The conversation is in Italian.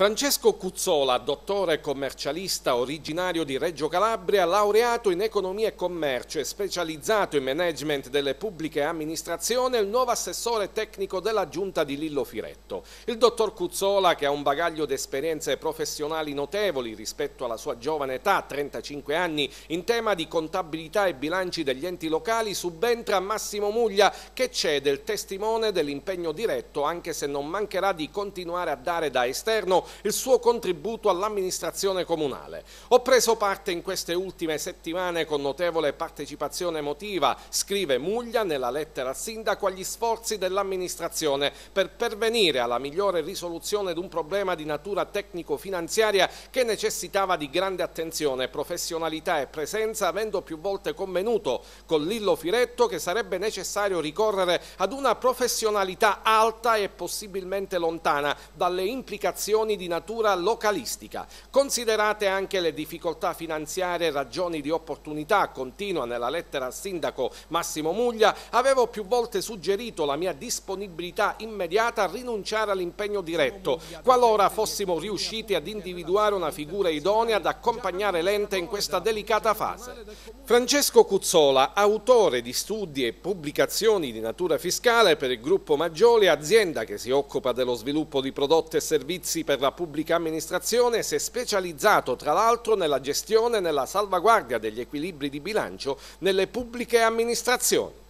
Francesco Cuzzola, dottore commercialista originario di Reggio Calabria, laureato in economia e commercio e specializzato in management delle pubbliche amministrazioni, è il nuovo assessore tecnico della giunta di Lillo Firetto. Il dottor Cuzzola, che ha un bagaglio di esperienze professionali notevoli rispetto alla sua giovane età, 35 anni, in tema di contabilità e bilanci degli enti locali, subentra Massimo Muglia, che cede il testimone dell'impegno diretto, anche se non mancherà di continuare a dare da esterno il suo contributo all'amministrazione comunale. Ho preso parte in queste ultime settimane con notevole partecipazione emotiva, scrive Muglia nella lettera al sindaco agli sforzi dell'amministrazione per pervenire alla migliore risoluzione di un problema di natura tecnico-finanziaria che necessitava di grande attenzione, professionalità e presenza, avendo più volte convenuto con Lillo Firetto che sarebbe necessario ricorrere ad una professionalità alta e possibilmente lontana dalle implicazioni di natura localistica. Considerate anche le difficoltà finanziarie, ragioni di opportunità, continua nella lettera al sindaco Massimo Muglia, avevo più volte suggerito la mia disponibilità immediata a rinunciare all'impegno diretto, qualora fossimo riusciti ad individuare una figura idonea ad accompagnare l'ente in questa delicata fase. Francesco Cuzzola, autore di studi e pubblicazioni di natura fiscale per il gruppo Maggioli, azienda che si occupa dello sviluppo di prodotti e servizi per la della pubblica amministrazione si è specializzato tra l'altro nella gestione e nella salvaguardia degli equilibri di bilancio nelle pubbliche amministrazioni.